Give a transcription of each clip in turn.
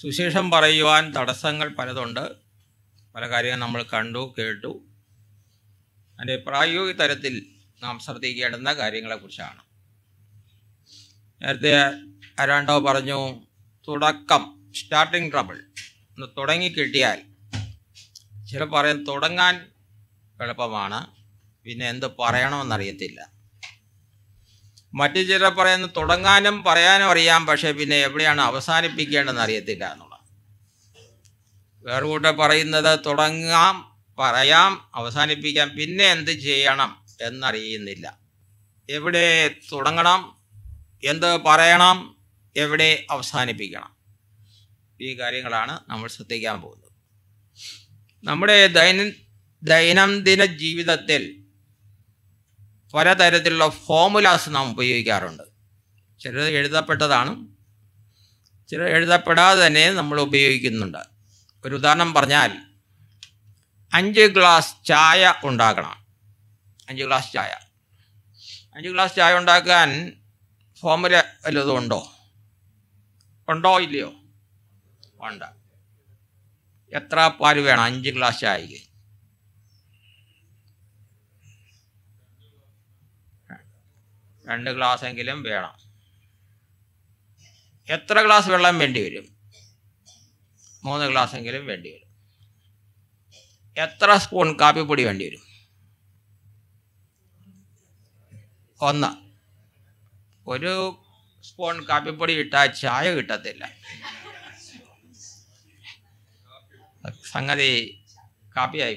സുശേഷം പറയുവാൻ തടസ്സങ്ങൾ പലതുണ്ട് പല കാര്യങ്ങൾ നമ്മൾ കണ്ടു കേട്ടു അതിൻ്റെ പ്രായോഗിക തരത്തിൽ നാം ശ്രദ്ധിക്കേണ്ടുന്ന കാര്യങ്ങളെക്കുറിച്ചാണ് നേരത്തെ അരാണ്ടോ പറഞ്ഞു തുടക്കം സ്റ്റാർട്ടിംഗ് ട്രബിൾ ഒന്ന് തുടങ്ങിക്കിട്ടിയാൽ ചില പറയാൻ തുടങ്ങാൻ എളുപ്പമാണ് പിന്നെ എന്ത് പറയണമെന്നറിയത്തില്ല മറ്റു ചിലർ പറയുന്ന തുടങ്ങാനും പറയാനും അറിയാം പക്ഷേ പിന്നെ എവിടെയാണ് അവസാനിപ്പിക്കേണ്ടതെന്ന് അറിയത്തില്ല എന്നുള്ള വേറെ കൂട്ടം പറയുന്നത് തുടങ്ങാം പറയാം അവസാനിപ്പിക്കാം പിന്നെ എന്ത് ചെയ്യണം എന്നറിയുന്നില്ല എവിടെ തുടങ്ങണം എന്ത് പറയണം എവിടെ അവസാനിപ്പിക്കണം ഈ കാര്യങ്ങളാണ് നമ്മൾ ശ്രദ്ധിക്കാൻ പോകുന്നത് നമ്മുടെ ദൈന ദൈനംദിന ജീവിതത്തിൽ പലതരത്തിലുള്ള ഫോമുലാസ് നാം ഉപയോഗിക്കാറുണ്ട് ചിലത് എഴുതപ്പെട്ടതാണ് ചില എഴുതപ്പെടാതെ തന്നെ നമ്മൾ ഉപയോഗിക്കുന്നുണ്ട് ഒരു ഉദാഹരണം പറഞ്ഞാൽ അഞ്ച് ഗ്ലാസ് ചായ ഉണ്ടാക്കണം അഞ്ച് ഗ്ലാസ് ചായ അഞ്ച് ഗ്ലാസ് ചായ ഉണ്ടാക്കാൻ ഫോമുല വല്ലതും ഉണ്ടോ ഉണ്ടോ ഇല്ലയോ ഉണ്ട് എത്ര പാല് വേണം അഞ്ച് ഗ്ലാസ് ചായക്ക് രണ്ട് ഗ്ലാസ് എങ്കിലും വേണം എത്ര ഗ്ലാസ് വെള്ളം വേണ്ടി വരും മൂന്ന് എങ്കിലും വേണ്ടി വരും എത്ര സ്പൂൺ കാപ്പിപ്പൊടി വേണ്ടി വരും ഒന്ന് ഒരു സ്പൂൺ കാപ്പിപ്പൊടി ഇട്ടാൽ ചായ കിട്ടത്തില്ല സംഗതി കാപ്പിയായി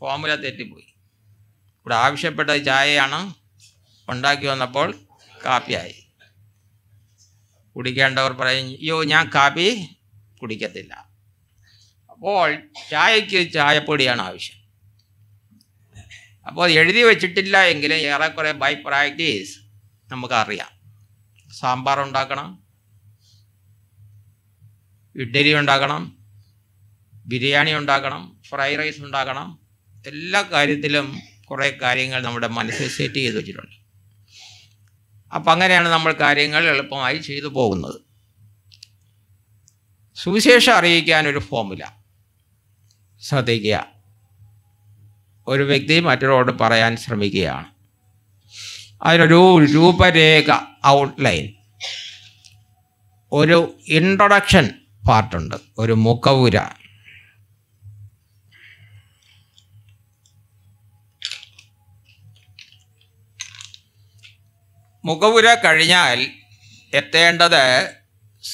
ഫോമുല തെറ്റിപ്പോയി ഇവിടെ ആവശ്യപ്പെട്ടത് ചായയാണ് ഉണ്ടാക്കി വന്നപ്പോൾ കാപ്പിയായി കുടിക്കേണ്ടവർ പറയും അയ്യോ ഞാൻ കാപ്പി കുടിക്കത്തില്ല അപ്പോൾ ചായക്ക് ചായപ്പൊടിയാണ് ആവശ്യം അപ്പോൾ എഴുതി വെച്ചിട്ടില്ല എങ്കിലും ഏറെക്കുറെ ബൈ പ്രാക്ടീസ് നമുക്കറിയാം സാമ്പാർ ഉണ്ടാക്കണം ഇഡ്ഡലി ഉണ്ടാക്കണം ബിരിയാണി ഉണ്ടാക്കണം ഫ്രൈഡ് റൈസ് ഉണ്ടാക്കണം എല്ലാ കാര്യത്തിലും കുറേ കാര്യങ്ങൾ നമ്മുടെ മനസ്സിൽ സെറ്റ് ചെയ്ത് വെച്ചിട്ടുണ്ട് അപ്പം അങ്ങനെയാണ് നമ്മൾ കാര്യങ്ങൾ എളുപ്പമായി ചെയ്തു പോകുന്നത് സുവിശേഷം അറിയിക്കാനൊരു ഫോമുല ശ്രദ്ധിക്കുക ഒരു വ്യക്തി മറ്റൊരാളോട് പറയാൻ ശ്രമിക്കുകയാണ് അതിനൊരു രൂപരേഖ ഔട്ട്ലൈൻ ഒരു ഇൻട്രൊഡക്ഷൻ പാർട്ടുണ്ട് ഒരു മുഖവുര മുഖപുര കഴിഞ്ഞാൽ എത്തേണ്ടത്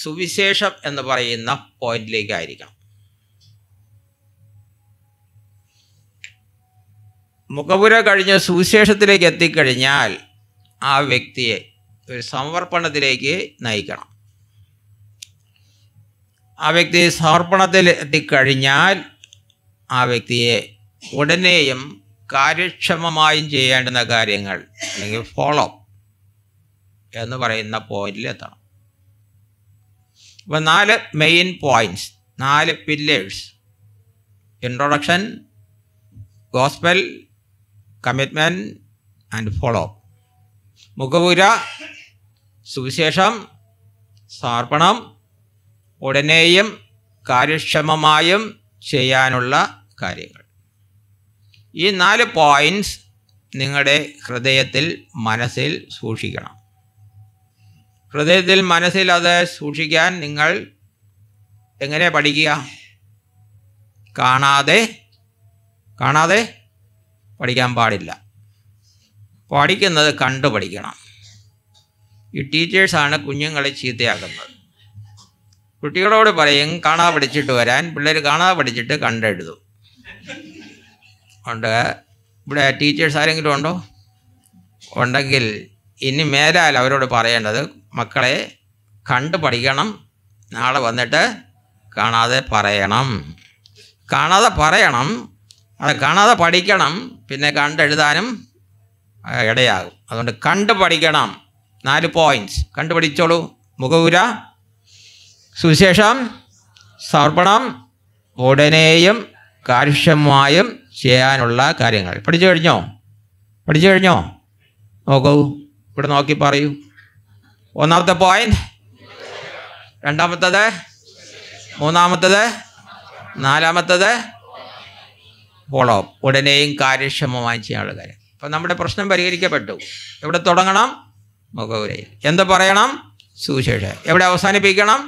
സുവിശേഷം എന്ന് പറയുന്ന പോയിന്റിലേക്കായിരിക്കണം മുഖപുര കഴിഞ്ഞ് സുവിശേഷത്തിലേക്ക് എത്തിക്കഴിഞ്ഞാൽ ആ വ്യക്തിയെ ഒരു സമർപ്പണത്തിലേക്ക് നയിക്കണം ആ വ്യക്തി സമർപ്പണത്തിൽ എത്തിക്കഴിഞ്ഞാൽ ആ വ്യക്തിയെ ഉടനെയും കാര്യക്ഷമമായും ചെയ്യേണ്ടുന്ന കാര്യങ്ങൾ അല്ലെങ്കിൽ ഫോളോ എന്ന് പറയുന്ന പോയിന്റിൽ എത്തണം അപ്പോൾ നാല് മെയിൻ പോയിന്റ്സ് നാല് pillars introduction gospel commitment and follow മുഖപുര സുവിശേഷം സമർപ്പണം ഉടനെയും കാര്യക്ഷമമായും ചെയ്യാനുള്ള കാര്യങ്ങൾ ഈ നാല് പോയിൻറ്റ്സ് നിങ്ങളുടെ ഹൃദയത്തിൽ മനസ്സിൽ സൂക്ഷിക്കണം ഹൃദയത്തിൽ മനസ്സിൽ അത് സൂക്ഷിക്കാൻ നിങ്ങൾ എങ്ങനെ പഠിക്കുക കാണാതെ കാണാതെ പഠിക്കാൻ പാടില്ല പഠിക്കുന്നത് കണ്ടു പഠിക്കണം ഈ ടീച്ചേഴ്സാണ് കുഞ്ഞുങ്ങളെ ചീത്തയാക്കുന്നത് കുട്ടികളോട് പറയും കാണാതെ പഠിച്ചിട്ട് വരാൻ പിള്ളേർ കാണാതെ പഠിച്ചിട്ട് കണ്ടെഴുതു ഉണ്ട് ഇവിടെ ടീച്ചേഴ്സ് ആരെങ്കിലും ഉണ്ടോ ഉണ്ടെങ്കിൽ ഇനി മേലാൽ അവരോട് പറയേണ്ടത് മക്കളെ കണ്ടു പഠിക്കണം നാളെ വന്നിട്ട് കാണാതെ പറയണം കാണാതെ പറയണം അത് കാണാതെ പഠിക്കണം പിന്നെ കണ്ടെഴുതാനും ഇടയാകും അതുകൊണ്ട് കണ്ടു പഠിക്കണം നാല് പോയിൻറ്റ്സ് കണ്ടു പഠിച്ചോളൂ മുഖപുര സുവിശേഷം സമർപ്പണം ഉടനെയും കാര്യക്ഷമമായും ചെയ്യാനുള്ള കാര്യങ്ങൾ പഠിച്ചു കഴിഞ്ഞോ പഠിച്ചു കഴിഞ്ഞോ നോക്കൂ ഇവിടെ നോക്കി പറയൂ ഒന്നാമത്തെ പോയിന്റ് രണ്ടാമത്തത് മൂന്നാമത്തത് നാലാമത്തത് ഫോളോ ഉടനെയും കാര്യക്ഷമമായി ചെയ്യാനുള്ള കാര്യം അപ്പം നമ്മുടെ പ്രശ്നം പരിഹരിക്കപ്പെട്ടു എവിടെ തുടങ്ങണം മുഖവുരയിൽ എന്ത് പറയണം സുവിശേഷ എവിടെ അവസാനിപ്പിക്കണം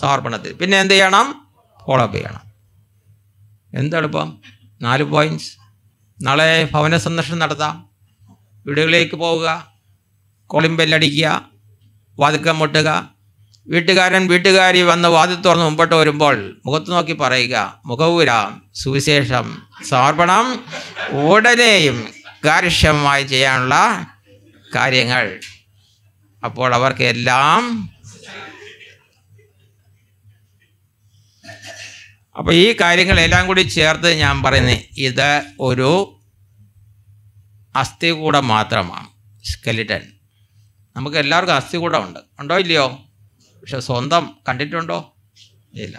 സമർപ്പണത്തിൽ പിന്നെ എന്ത് ചെയ്യണം ഫോളോ ചെയ്യണം എന്തെളുപ്പം നാല് പോയിന്റ്സ് നാളെ ഭവന സന്ദർശനം നടത്താം വീടുകളിലേക്ക് പോവുക ബെല്ലടിക്കുക വാതിക്കം മുട്ടുക വീട്ടുകാരൻ വീട്ടുകാരി വന്ന് വാതിൽ തുറന്ന് മുമ്പോട്ട് വരുമ്പോൾ മുഖത്ത് നോക്കി പറയുക മുഖവുരാം സുവിശേഷം സമർപ്പണം ഉടനെയും കാര്യക്ഷമമായി ചെയ്യാനുള്ള കാര്യങ്ങൾ അപ്പോൾ അവർക്ക് എല്ലാം അപ്പോൾ ഈ കാര്യങ്ങളെല്ലാം കൂടി ചേർത്ത് ഞാൻ പറയുന്നത് ഇത് ഒരു കൂടെ മാത്രമാണ് സ്കെലിറ്റൻ നമുക്ക് എല്ലാവർക്കും അസ്ഥി കൂടെ ഉണ്ട് ഉണ്ടോ ഇല്ലയോ പക്ഷെ സ്വന്തം കണ്ടിട്ടുണ്ടോ ഇല്ല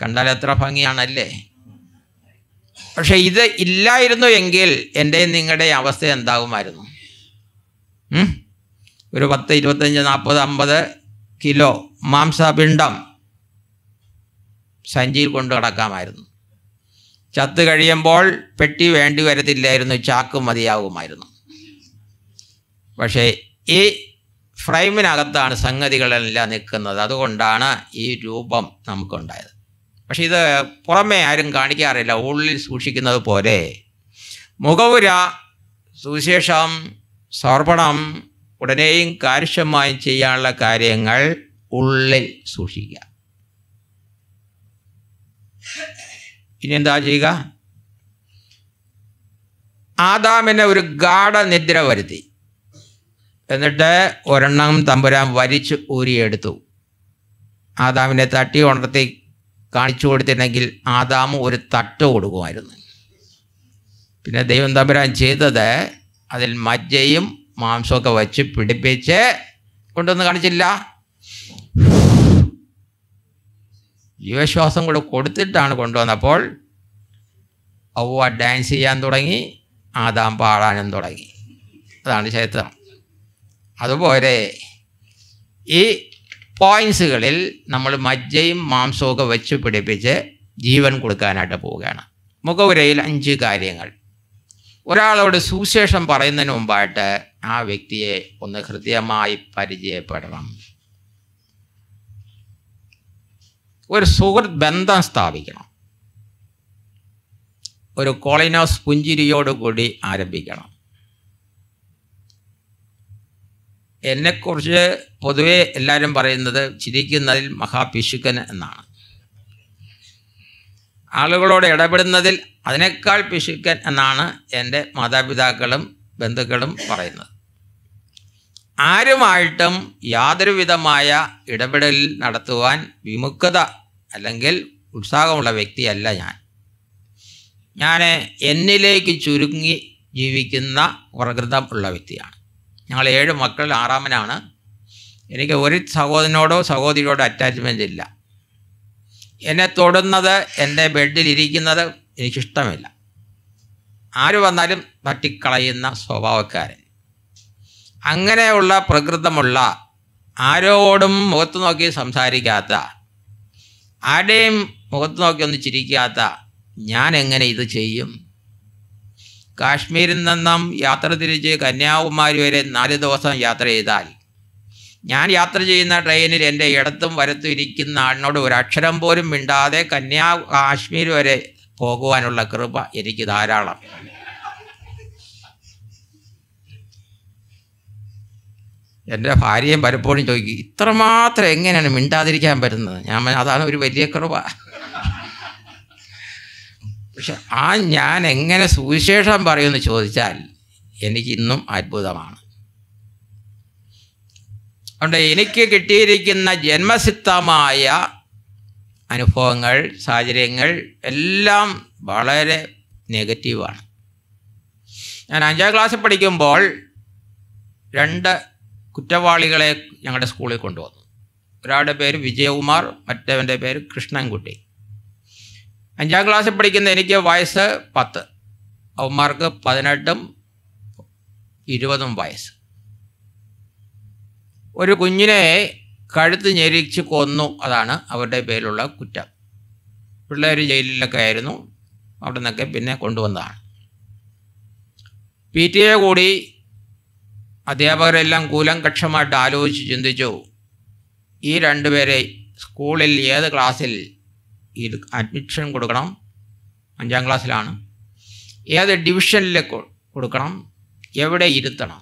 കണ്ടാൽ എത്ര ഭംഗിയാണല്ലേ പക്ഷെ ഇത് ഇല്ലായിരുന്നു എങ്കിൽ എൻ്റെ നിങ്ങളുടെ അവസ്ഥ എന്താകുമായിരുന്നു ഒരു പത്ത് ഇരുപത്തഞ്ച് നാൽപ്പത് അമ്പത് കിലോ മാംസപിണ്ടം സഞ്ചിയിൽ കൊണ്ട് കിടക്കാമായിരുന്നു ചത്ത് കഴിയുമ്പോൾ പെട്ടി വേണ്ടി വരത്തില്ലായിരുന്നു ചാക്ക് മതിയാകുമായിരുന്നു പക്ഷേ ഈ ഫ്രെയിമിനകത്താണ് സംഗതികളെല്ലാം നിൽക്കുന്നത് അതുകൊണ്ടാണ് ഈ രൂപം നമുക്കുണ്ടായത് പക്ഷെ ഇത് പുറമേ ആരും കാണിക്കാറില്ല ഉള്ളിൽ സൂക്ഷിക്കുന്നത് പോലെ മുഖപുര സുവിശേഷം സമർപ്പണം ഉടനെയും കാര്യക്ഷമമായും ചെയ്യാനുള്ള കാര്യങ്ങൾ ഉള്ളിൽ സൂക്ഷിക്കുക ഇനി എന്താ ചെയ്യുക ആദാമിനെ ഒരു ഗാഢനിദ്ര വരുത്തി എന്നിട്ട് ഒരെണ്ണം തമ്പുരാൻ വരിച്ച് ഊരിയെടുത്തു ആദാമിനെ തട്ടി ഉണർത്തി കാണിച്ചു കൊടുത്തിരുന്നെങ്കിൽ ആദാമ് ഒരു തട്ട് കൊടുക്കുമായിരുന്നു പിന്നെ ദൈവം തമ്പുരാൻ ചെയ്തത് അതിൽ മജ്ജയും മാംസമൊക്കെ വച്ച് പിടിപ്പിച്ച് കൊണ്ടുവന്ന് കാണിച്ചില്ല ജീവശ്വാസം കൂടെ കൊടുത്തിട്ടാണ് കൊണ്ടുവന്നപ്പോൾ അവ ഡാൻസ് ചെയ്യാൻ തുടങ്ങി ആദാം പാടാനും തുടങ്ങി അതാണ് ചരിത്രം അതുപോലെ ഈ പോയിൻസുകളിൽ നമ്മൾ മജ്ജയും മാംസവും വെച്ച് പിടിപ്പിച്ച് ജീവൻ കൊടുക്കാനായിട്ട് പോവുകയാണ് മുഖവുരയിൽ അഞ്ച് കാര്യങ്ങൾ ഒരാളോട് സുവിശേഷം പറയുന്നതിന് മുമ്പായിട്ട് ആ വ്യക്തിയെ ഒന്ന് ഹൃദ്യമായി പരിചയപ്പെടണം ഒരു സുഹൃത് ബന്ധം സ്ഥാപിക്കണം ഒരു കോളിനോസ് പുഞ്ചിരിയോടുകൂടി ആരംഭിക്കണം എന്നെക്കുറിച്ച് പൊതുവെ എല്ലാവരും പറയുന്നത് ചിരിക്കുന്നതിൽ മഹാപിശുക്കൻ എന്നാണ് ആളുകളോട് ഇടപെടുന്നതിൽ അതിനേക്കാൾ പിശുക്കൻ എന്നാണ് എൻ്റെ മാതാപിതാക്കളും ബന്ധുക്കളും പറയുന്നത് ആരുമായിട്ടും യാതൊരുവിധമായ ഇടപെടലിൽ നടത്തുവാൻ വിമുഖത അല്ലെങ്കിൽ ഉത്സാഹമുള്ള വ്യക്തിയല്ല ഞാൻ ഞാൻ എന്നിലേക്ക് ചുരുങ്ങി ജീവിക്കുന്ന പ്രകൃതം ഉള്ള വ്യക്തിയാണ് ഞങ്ങൾ ഏഴ് മക്കൾ ആറാമനാണ് എനിക്ക് ഒരു സഹോദരനോടോ സഹോദരിയോടോ അറ്റാച്ച്മെൻ്റ് ഇല്ല എന്നെ തൊടുന്നത് എൻ്റെ ബെഡിൽ ഇരിക്കുന്നത് എനിക്കിഷ്ടമില്ല ആര് വന്നാലും തട്ടിക്കളയുന്ന സ്വഭാവക്കാരൻ അങ്ങനെയുള്ള പ്രകൃതമുള്ള ആരോടും മുഖത്ത് നോക്കി സംസാരിക്കാത്ത ആരുടെയും മുഖത്ത് നോക്കി ഒന്ന് ചിരിക്കാത്ത ഞാൻ എങ്ങനെ ഇത് ചെയ്യും കാശ്മീരിൽ നിന്നും യാത്ര തിരിച്ച് കന്യാകുമാരി വരെ നാല് ദിവസം യാത്ര ചെയ്താൽ ഞാൻ യാത്ര ചെയ്യുന്ന ട്രെയിനിൽ എൻ്റെ ഇടത്തും വരത്തും ഇരിക്കുന്ന ആളിനോട് ഒരക്ഷരം പോലും മിണ്ടാതെ കന്യാ കാശ്മീർ വരെ പോകുവാനുള്ള കൃപ എനിക്ക് ധാരാളം എൻ്റെ ഭാര്യയും പലപ്പോഴും ചോദിക്കും ഇത്രമാത്രം എങ്ങനെയാണ് മിണ്ടാതിരിക്കാൻ പറ്റുന്നത് ഞാൻ അതാണ് ഒരു വലിയ കൃപ പക്ഷെ ആ ഞാൻ എങ്ങനെ സുവിശേഷം പറയുമെന്ന് ചോദിച്ചാൽ എനിക്ക് ഇന്നും അത്ഭുതമാണ് അതുകൊണ്ട് എനിക്ക് കിട്ടിയിരിക്കുന്ന ജന്മസിദ്ധമായ അനുഭവങ്ങൾ സാഹചര്യങ്ങൾ എല്ലാം വളരെ നെഗറ്റീവാണ് ഞാൻ അഞ്ചാം ക്ലാസ്സിൽ പഠിക്കുമ്പോൾ രണ്ട് കുറ്റവാളികളെ ഞങ്ങളുടെ സ്കൂളിൽ കൊണ്ടുവന്നു ഒരാളുടെ പേര് വിജയകുമാർ മറ്റവൻ്റെ പേര് കൃഷ്ണൻകുട്ടി അഞ്ചാം ക്ലാസ്സിൽ പഠിക്കുന്ന എനിക്ക് വയസ്സ് പത്ത് അവന്മാർക്ക് പതിനെട്ടും ഇരുപതും വയസ്സ് ഒരു കുഞ്ഞിനെ കഴുത്ത് ഞെരിച്ച് കൊന്നു അതാണ് അവരുടെ പേരിലുള്ള കുറ്റം പിള്ളേർ ജയിലിലൊക്കെ ആയിരുന്നു അവിടെ നിന്നൊക്കെ പിന്നെ കൊണ്ടുവന്നതാണ് പി ടി എ കൂടി അധ്യാപകരെല്ലാം കൂലം കക്ഷമായിട്ട് ആലോചിച്ച് ചിന്തിച്ചു ഈ രണ്ടുപേരെ സ്കൂളിൽ ഏത് ക്ലാസ്സിൽ ഇത് അഡ്മിഷൻ കൊടുക്കണം അഞ്ചാം ക്ലാസ്സിലാണ് ഏത് ഡിവിഷനിൽ കൊടുക്കണം എവിടെ ഇരുത്തണം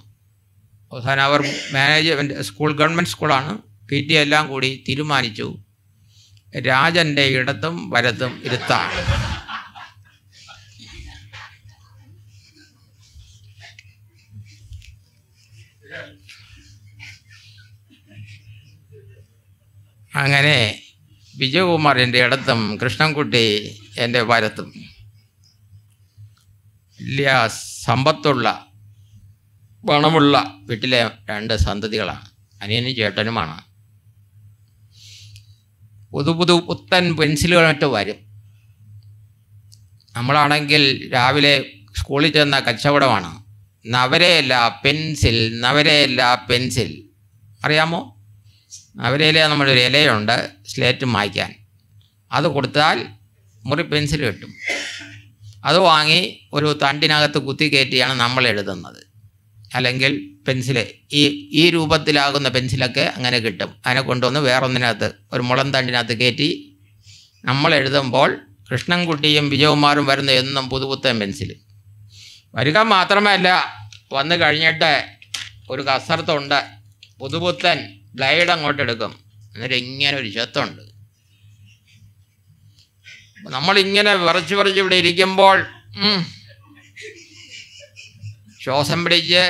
അവസാനം അവർ മാനേജ്മെൻ്റ് സ്കൂൾ ഗവൺമെൻറ് സ്കൂളാണ് പി ടി എല്ലാം കൂടി തീരുമാനിച്ചു രാജൻ്റെ ഇടത്തും വലത്തും ഇരുത്താണ് അങ്ങനെ വിജയകുമാർ എൻ്റെ ഇടത്തും കൃഷ്ണൻകുട്ടി എൻ്റെ വരത്തും വലിയ സമ്പത്തുള്ള പണമുള്ള വീട്ടിലെ രണ്ട് സന്തതികളാണ് അനിയനും ചേട്ടനുമാണ് പുതു പുതു പുത്തൻ പെൻസിലുകൾ വരും നമ്മളാണെങ്കിൽ രാവിലെ സ്കൂളിൽ ചെന്ന കച്ചവടമാണ് നവരയല്ല പെൻസിൽ നവരയല്ല പെൻസിൽ അറിയാമോ അവരയില നമ്മുടെ ഒരു ഇലയുണ്ട് സ്ലേറ്റ് മായ്ക്കാൻ അത് കൊടുത്താൽ മുറി പെൻസിൽ കിട്ടും അത് വാങ്ങി ഒരു തണ്ടിനകത്ത് കുത്തി കയറ്റിയാണ് നമ്മൾ എഴുതുന്നത് അല്ലെങ്കിൽ പെൻസിൽ ഈ ഈ രൂപത്തിലാകുന്ന പെൻസിലൊക്കെ അങ്ങനെ കിട്ടും അതിനെ കൊണ്ടുവന്ന് വേറൊന്നിനകത്ത് ഒരു മുളം തണ്ടിനകത്ത് കയറ്റി നമ്മൾ എഴുതുമ്പോൾ കൃഷ്ണൻകുട്ടിയും വിജയകുമാറും വരുന്ന എന്നും പുതുപുത്തൻ പെൻസിൽ വരിക മാത്രമല്ല വന്നു കഴിഞ്ഞിട്ട് ഒരു കസർത്തുണ്ട് പുതുപുത്തൻ ബ്ലൈഡ് അങ്ങോട്ട് എടുക്കും എന്നിട്ട് ഇങ്ങനെ ഒരു ശത്വമുണ്ട് നമ്മളിങ്ങനെ വിറച്ച് വിറച്ച് ഇവിടെ ഇരിക്കുമ്പോൾ ശ്വാസം പിടിച്ച്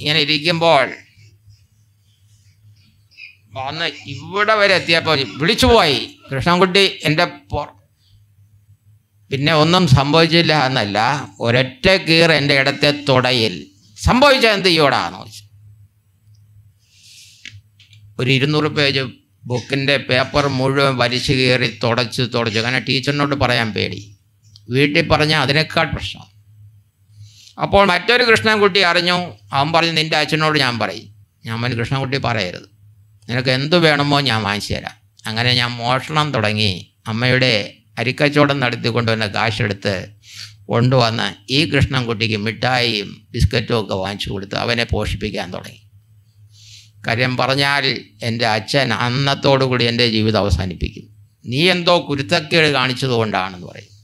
ഇങ്ങനെ ഇരിക്കുമ്പോൾ വന്ന് ഇവിടെ വരെ എത്തിയപ്പോൾ വിളിച്ചുപോയി കൃഷ്ണൻകുട്ടി എൻ്റെ പിന്നെ ഒന്നും സംഭവിച്ചില്ല എന്നല്ല ഒരൊറ്റ കീർ എൻ്റെ ഇടത്തെ തുടയിൽ സംഭവിച്ച എന്ത് ചെയ്യോടാന്ന് ചോദിച്ചു ഒരു ഇരുന്നൂറ് പേജ് ബുക്കിൻ്റെ പേപ്പർ മുഴുവൻ വലിച്ചു കയറി തുടച്ച് തുടച്ച് കാരണം ടീച്ചറിനോട് പറയാൻ പേടി വീട്ടിൽ പറഞ്ഞാൽ അതിനേക്കാൾ പ്രശ്നം അപ്പോൾ മറ്റൊരു കൃഷ്ണൻകുട്ടി അറിഞ്ഞു അവൻ പറഞ്ഞു നിൻ്റെ അച്ഛനോട് ഞാൻ പറയും ഞാൻ അവൻ കൃഷ്ണൻകുട്ടി പറയരുത് നിനക്ക് എന്ത് വേണമോ ഞാൻ വാങ്ങിച്ചു തരാം അങ്ങനെ ഞാൻ മോഷണം തുടങ്ങി അമ്മയുടെ അരിക്കച്ചവടം നടത്തിക്കൊണ്ട് വന്ന കാശെടുത്ത് കൊണ്ടുവന്ന് ഈ കൃഷ്ണൻകുട്ടിക്ക് മിഠായിയും ബിസ്ക്കറ്റും ഒക്കെ വാങ്ങിച്ചു കൊടുത്ത് അവനെ പോഷിപ്പിക്കാൻ തുടങ്ങി കാര്യം പറഞ്ഞാൽ എൻ്റെ അച്ഛൻ കൂടി എൻ്റെ ജീവിതം അവസാനിപ്പിക്കും നീ എന്തോ കുരുത്തക്കേട് കാണിച്ചതുകൊണ്ടാണെന്ന് പറയും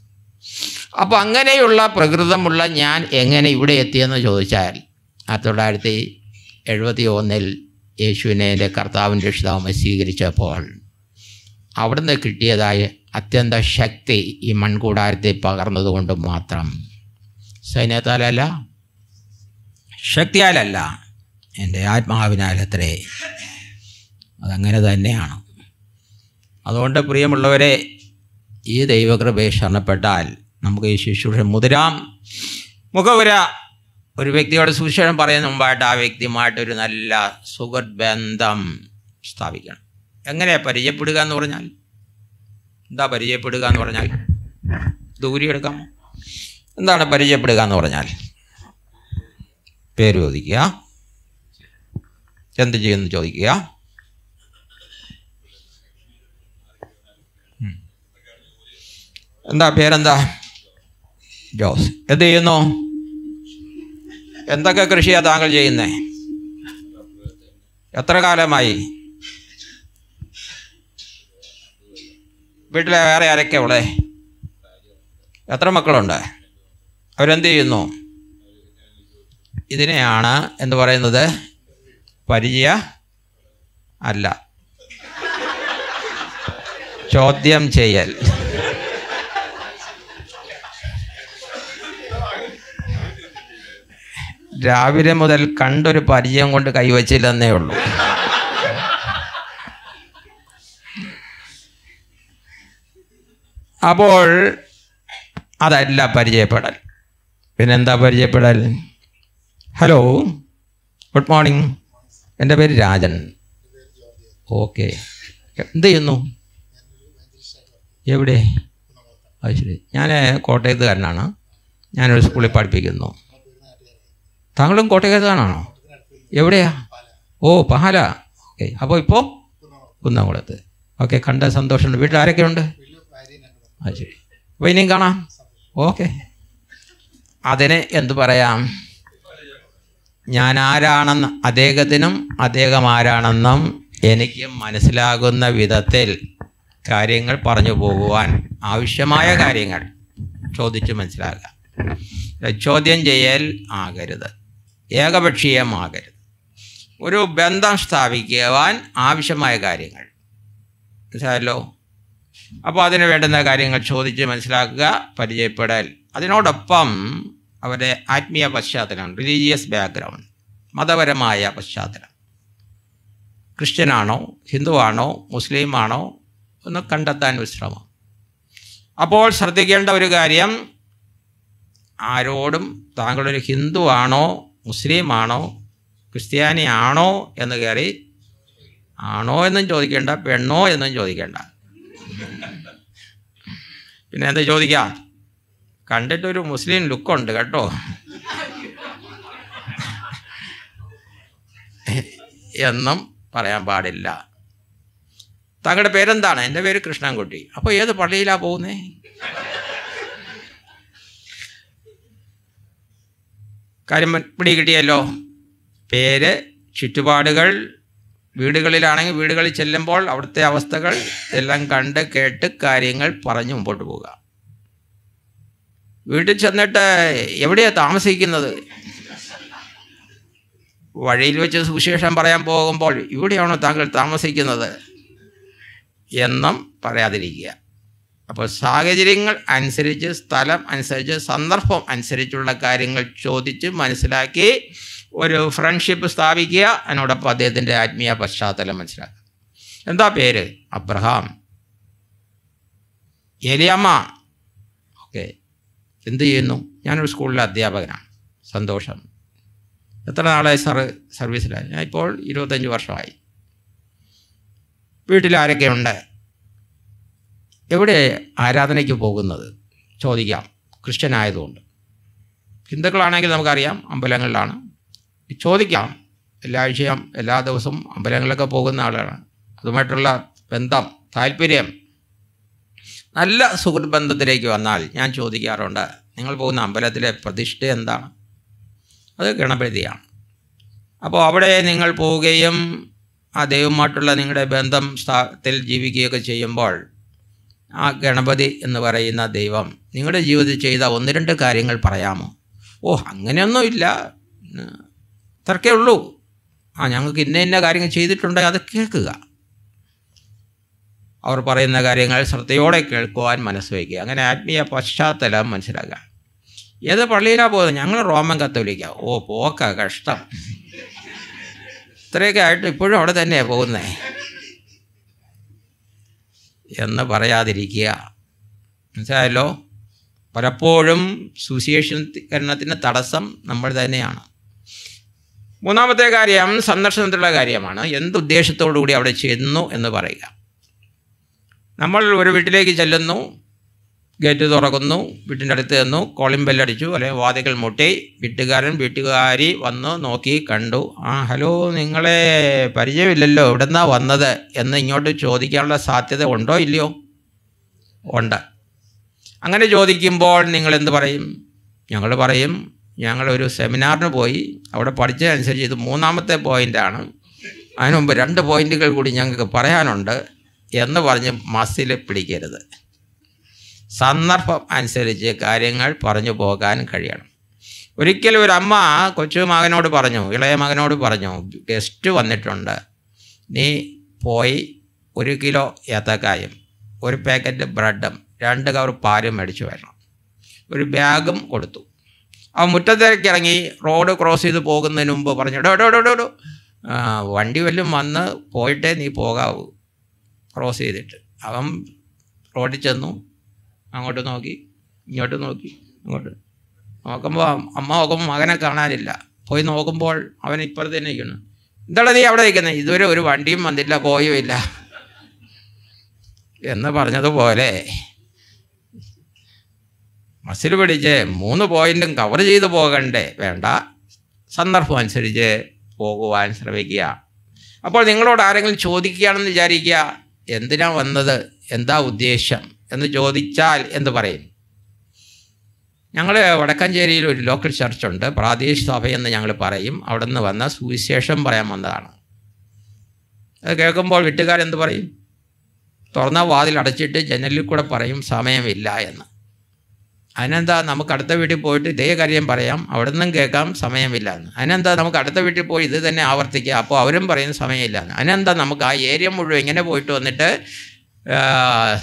അപ്പോൾ അങ്ങനെയുള്ള പ്രകൃതമുള്ള ഞാൻ എങ്ങനെ ഇവിടെ എത്തിയെന്ന് ചോദിച്ചാൽ ആയിരത്തി തൊള്ളായിരത്തി എഴുപത്തി ഒന്നിൽ യേശുവിനെ എൻ്റെ കർത്താവും രക്ഷിതാവുമായി സ്വീകരിച്ചപ്പോൾ അവിടുന്ന് കിട്ടിയതായ അത്യന്ത ശക്തി ഈ മൺകൂടാരത്തെ പകർന്നതുകൊണ്ട് മാത്രം സൈന്യത്താലല്ല ശക്തിയാലല്ല എൻ്റെ ആത്മാവിനാലത്രേ അതങ്ങനെ തന്നെയാണ് അതുകൊണ്ട് പ്രിയമുള്ളവരെ ഈ ദൈവകൃപയെ ശരണപ്പെട്ടാൽ നമുക്ക് ഈ ശുശ്രൂഷ മുതിരാം മുഖവുര ഒരു വ്യക്തിയോട് സുശേഷം പറയുന്ന മുമ്പായിട്ട് ആ വ്യക്തിയുമായിട്ടൊരു നല്ല സുഹൃത്ബന്ധം സ്ഥാപിക്കണം എങ്ങനെ പരിചയപ്പെടുക എന്ന് പറഞ്ഞാൽ എന്താ പരിചയപ്പെടുക എന്ന് പറഞ്ഞാൽ ദൂരി എടുക്കാമോ എന്താണ് പരിചയപ്പെടുക എന്ന് പറഞ്ഞാൽ പേര് ചോദിക്കുക എന്ത് ചെയ്യുമെന്ന് ചോദിക്കുക എന്താ പേരെന്താ ജോസ് എന്ത് ചെയ്യുന്നു എന്തൊക്കെ കൃഷിയാണ് താങ്കൾ ചെയ്യുന്നേ എത്ര കാലമായി വീട്ടിലെ വേറെ ആരൊക്കെ ഉള്ളേ എത്ര മക്കളുണ്ട് അവരെന്ത് ചെയ്യുന്നു ഇതിനെയാണ് എന്ന് പറയുന്നത് പരിചയ അല്ല ചോദ്യം ചെയ്യൽ രാവിലെ മുതൽ കണ്ടൊരു പരിചയം കൊണ്ട് കൈവച്ചില്ലെന്നേ ഉള്ളൂ അപ്പോൾ അതല്ല പരിചയപ്പെടൽ പിന്നെന്താ പരിചയപ്പെടൽ ഹലോ ഗുഡ് മോർണിംഗ് എൻ്റെ പേര് രാജൻ ഓക്കെ എന്ത് ചെയ്യുന്നു എവിടെ അത് ശരി ഞാൻ കോട്ടയത്തുകാരനാണ് ഞാനൊരു സ്കൂളിൽ പഠിപ്പിക്കുന്നു താങ്കളും കോട്ടയത്തുകാരനാണോ എവിടെയാ ഓ പഹാല ഓക്കെ അപ്പോൾ ഇപ്പോൾ കുന്നംകുളത്ത് ഓക്കെ കണ്ട സന്തോഷമുണ്ട് വീട്ടിൽ ആരൊക്കെയുണ്ട് അത് ശരി അപ്പോൾ ഇനിയും കാണാം ഓക്കെ അതിന് എന്ത് പറയാം ഞാൻ ആരാണെന്ന് അദ്ദേഹത്തിനും അദ്ദേഹം ആരാണെന്നും എനിക്ക് മനസ്സിലാകുന്ന വിധത്തിൽ കാര്യങ്ങൾ പറഞ്ഞു പോകുവാൻ ആവശ്യമായ കാര്യങ്ങൾ ചോദിച്ച് മനസ്സിലാക്കുക ചോദ്യം ചെയ്യൽ ആകരുത് ഏകപക്ഷീയമാകരുത് ഒരു ബന്ധം സ്ഥാപിക്കുവാൻ ആവശ്യമായ കാര്യങ്ങൾ മനസ്സിലായല്ലോ അപ്പോൾ അതിന് വേണ്ടുന്ന കാര്യങ്ങൾ ചോദിച്ച് മനസ്സിലാക്കുക പരിചയപ്പെടൽ അതിനോടൊപ്പം അവരുടെ ആത്മീയ പശ്ചാത്തലമാണ് റിലീജിയസ് ബാക്ക്ഗ്രൗണ്ട് മതപരമായ പശ്ചാത്തലം ക്രിസ്ത്യനാണോ ഹിന്ദുവാണോ മുസ്ലിമാണോ എന്ന് കണ്ടെത്താൻ ഒരു ശ്രമം അപ്പോൾ ശ്രദ്ധിക്കേണ്ട ഒരു കാര്യം ആരോടും താങ്കളൊരു ഹിന്ദുവാണോ മുസ്ലിമാണോ ക്രിസ്ത്യാനി ആണോ എന്ന് കയറി ആണോ എന്നും ചോദിക്കേണ്ട പെണ്ണോ എന്നും ചോദിക്കേണ്ട പിന്നെ എന്താ ചോദിക്കാം ഒരു മുസ്ലിം ലുക്കുണ്ട് കേട്ടോ എന്നും പറയാൻ പാടില്ല താങ്കളുടെ പേരെന്താണ് എൻ്റെ പേര് കൃഷ്ണൻകുട്ടി അപ്പോൾ ഏത് പള്ളിയിലാണ് പോകുന്നത് കാര്യം പിടി കിട്ടിയല്ലോ പേര് ചുറ്റുപാടുകൾ വീടുകളിലാണെങ്കിൽ വീടുകളിൽ ചെല്ലുമ്പോൾ അവിടുത്തെ അവസ്ഥകൾ എല്ലാം കണ്ട് കേട്ട് കാര്യങ്ങൾ പറഞ്ഞ് മുമ്പോട്ട് പോവുക വീട്ടിൽ ചെന്നിട്ട് എവിടെയാണ് താമസിക്കുന്നത് വഴിയിൽ വെച്ച് സുവിശേഷം പറയാൻ പോകുമ്പോൾ ഇവിടെയാണോ താങ്കൾ താമസിക്കുന്നത് എന്നും പറയാതിരിക്കുക അപ്പോൾ സാഹചര്യങ്ങൾ അനുസരിച്ച് സ്ഥലം അനുസരിച്ച് സന്ദർഭം അനുസരിച്ചുള്ള കാര്യങ്ങൾ ചോദിച്ച് മനസ്സിലാക്കി ഒരു ഫ്രണ്ട്ഷിപ്പ് സ്ഥാപിക്കുക അതിനോടൊപ്പം അദ്ദേഹത്തിൻ്റെ ആത്മീയ പശ്ചാത്തലം മനസ്സിലാക്കുക എന്താ പേര് അബ്രഹാം എലിയമ്മ എന്ത് ചെയ്യുന്നു ഞാനൊരു സ്കൂളിലെ അധ്യാപകനാണ് സന്തോഷം എത്ര നാളായി സാറ് സർവീസിലായി ഞാൻ ഇപ്പോൾ ഇരുപത്തഞ്ച് വർഷമായി വീട്ടിൽ ഉണ്ട് എവിടെ ആരാധനയ്ക്ക് പോകുന്നത് ചോദിക്കാം ക്രിസ്ത്യനായതുകൊണ്ട് ഹിന്ദുക്കളാണെങ്കിൽ നമുക്കറിയാം അമ്പലങ്ങളിലാണ് ചോദിക്കാം എല്ലാ ആഴ്ചയും എല്ലാ ദിവസവും അമ്പലങ്ങളിലൊക്കെ പോകുന്ന ആളാണ് അതുമായിട്ടുള്ള ബന്ധം താല്പര്യം നല്ല സുഹൃത്ത് ബന്ധത്തിലേക്ക് വന്നാൽ ഞാൻ ചോദിക്കാറുണ്ട് നിങ്ങൾ പോകുന്ന അമ്പലത്തിലെ പ്രതിഷ്ഠ എന്താണ് അത് ഗണപതിയാണ് അപ്പോൾ അവിടെ നിങ്ങൾ പോവുകയും ആ ദൈവമായിട്ടുള്ള നിങ്ങളുടെ ബന്ധം സ്ഥാനത്തിൽ ജീവിക്കുകയൊക്കെ ചെയ്യുമ്പോൾ ആ ഗണപതി എന്ന് പറയുന്ന ദൈവം നിങ്ങളുടെ ജീവിതത്തിൽ ചെയ്ത ഒന്ന് രണ്ട് കാര്യങ്ങൾ പറയാമോ ഓ അങ്ങനെയൊന്നുമില്ല ഇത്രക്കേ ഉള്ളൂ ആ ഞങ്ങൾക്ക് ഇന്ന ഇന്ന കാര്യങ്ങൾ ചെയ്തിട്ടുണ്ടെങ്കിൽ അത് കേൾക്കുക അവർ പറയുന്ന കാര്യങ്ങൾ ശ്രദ്ധയോടെ കേൾക്കുവാൻ മനസ്സ് വയ്ക്കുക അങ്ങനെ ആത്മീയ പശ്ചാത്തലം മനസ്സിലാക്കുക ഏത് പള്ളിയിലാണ് പോകുന്നത് ഞങ്ങൾ റോമൻ കത്തോലിക്ക ഓ പോക്ക കഷ്ടം ഇത്രയൊക്കെ ആയിട്ട് ഇപ്പോഴും അവിടെ തന്നെയാണ് പോകുന്നത് എന്ന് പറയാതിരിക്കുക മനസ്സിലായല്ലോ പലപ്പോഴും സുശേഷീകരണത്തിന് തടസ്സം നമ്മൾ തന്നെയാണ് മൂന്നാമത്തെ കാര്യം സന്ദർശനത്തിലുള്ള കാര്യമാണ് എന്ത് ഉദ്ദേശത്തോടു കൂടി അവിടെ ചെന്നു എന്ന് പറയുക നമ്മൾ ഒരു വീട്ടിലേക്ക് ചെല്ലുന്നു ഗേറ്റ് തുറക്കുന്നു വീട്ടിൻ്റെ അടുത്ത് ചെന്നു കോളിംഗ് ബെല്ലടിച്ചു അല്ലെങ്കിൽ വാതിക്കൽ മുട്ടി വീട്ടുകാരൻ വീട്ടുകാരി വന്ന് നോക്കി കണ്ടു ആ ഹലോ നിങ്ങളെ പരിചയമില്ലല്ലോ എവിടെന്നാ വന്നത് എന്ന് ഇങ്ങോട്ട് ചോദിക്കാനുള്ള സാധ്യത ഉണ്ടോ ഇല്ലയോ ഉണ്ട് അങ്ങനെ ചോദിക്കുമ്പോൾ നിങ്ങൾ എന്ത് പറയും ഞങ്ങൾ പറയും ഞങ്ങളൊരു സെമിനാറിന് പോയി അവിടെ പഠിച്ചതനുസരിച്ച് ഇത് മൂന്നാമത്തെ പോയിൻ്റാണ് അതിനു രണ്ട് പോയിൻറ്റുകൾ കൂടി ഞങ്ങൾക്ക് പറയാനുണ്ട് എന്ന് പറഞ്ഞ് മസിൽ പിടിക്കരുത് സന്ദർഭം അനുസരിച്ച് കാര്യങ്ങൾ പറഞ്ഞു പോകാൻ കഴിയണം ഒരിക്കലും ഒരു അമ്മ കൊച്ചു മകനോട് പറഞ്ഞു ഇളയ മകനോട് പറഞ്ഞു ഗസ്റ്റ് വന്നിട്ടുണ്ട് നീ പോയി ഒരു കിലോ ഏത്തക്കായും ഒരു പാക്കറ്റ് ബ്രെഡും രണ്ട് കവർ പാലും മേടിച്ചു വരണം ഒരു ബാഗും കൊടുത്തു അവൻ മുറ്റത്തേക്ക് ഇറങ്ങി റോഡ് ക്രോസ് ചെയ്ത് പോകുന്നതിന് മുമ്പ് പറഞ്ഞു ഡോ ഡോ ഡോ ഡോ വണ്ടി വല്ലതും വന്ന് പോയിട്ടേ നീ പോകാവൂ ക്രോസ് ചെയ്തിട്ട് അവൻ റോഡിൽ ചെന്നു അങ്ങോട്ട് നോക്കി ഇങ്ങോട്ട് നോക്കി അങ്ങോട്ട് നോക്കുമ്പോൾ അമ്മ നോക്കുമ്പോൾ മകനെ കാണാനില്ല പോയി നോക്കുമ്പോൾ അവൻ ഇപ്പുറത്ത് തന്നെ നിൽക്കുന്നു എന്താണ് നീ അവിടെ നിൽക്കുന്നത് ഇതുവരെ ഒരു വണ്ടിയും വന്നില്ല കോയും ഇല്ല എന്ന് പറഞ്ഞതുപോലെ മസിൽ പിടിച്ച് മൂന്ന് പോയിന്റും കവർ ചെയ്ത് പോകണ്ടേ വേണ്ട സന്ദർഭം അനുസരിച്ച് പോകുവാൻ ശ്രമിക്കുക അപ്പോൾ നിങ്ങളോട് ആരെങ്കിലും ചോദിക്കുകയാണെന്ന് വിചാരിക്കുക എന്തിനാ വന്നത് എന്താ ഉദ്ദേശം എന്ന് ചോദിച്ചാൽ എന്ന് പറയും ഞങ്ങൾ വടക്കഞ്ചേരിയിൽ ഒരു ലോക്കൽ ചർച്ചുണ്ട് പ്രാദേശിക സഭയെന്ന് ഞങ്ങൾ പറയും അവിടെ നിന്ന് വന്ന സുവിശേഷം പറയാൻ വന്നതാണ് അത് കേൾക്കുമ്പോൾ വീട്ടുകാരെന്ത് പറയും തുറന്ന വാതിൽ അടച്ചിട്ട് ജനലിൽ കൂടെ പറയും സമയമില്ല എന്ന് അതിനെന്താ നമുക്ക് അടുത്ത വീട്ടിൽ പോയിട്ട് ഇതേ കാര്യം പറയാം അവിടെ നിന്നും കേൾക്കാം സമയമില്ല എന്ന് അതിനെന്താ നമുക്ക് അടുത്ത വീട്ടിൽ പോയി ഇത് തന്നെ ആവർത്തിക്കുക അപ്പോൾ അവരും പറയുന്ന സമയമില്ല എന്ന് അതിനെന്താ നമുക്ക് ആ ഏരിയ മുഴുവൻ ഇങ്ങനെ പോയിട്ട് വന്നിട്ട്